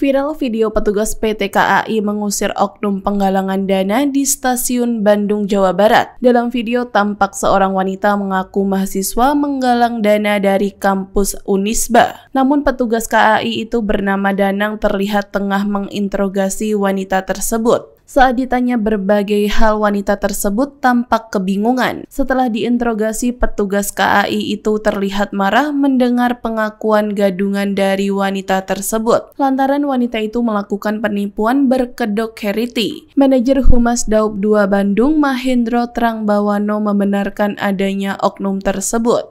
Viral video petugas PT KAI mengusir oknum penggalangan dana di stasiun Bandung, Jawa Barat. Dalam video tampak seorang wanita mengaku mahasiswa menggalang dana dari kampus Unisba. Namun petugas KAI itu bernama Danang terlihat tengah menginterogasi wanita tersebut. Saat ditanya berbagai hal wanita tersebut tampak kebingungan. Setelah diinterogasi petugas KAI itu terlihat marah mendengar pengakuan gadungan dari wanita tersebut. Lantaran wanita itu melakukan penipuan berkedok charity. Manajer Humas Daup 2 Bandung Mahendro Trangbawano membenarkan adanya oknum tersebut.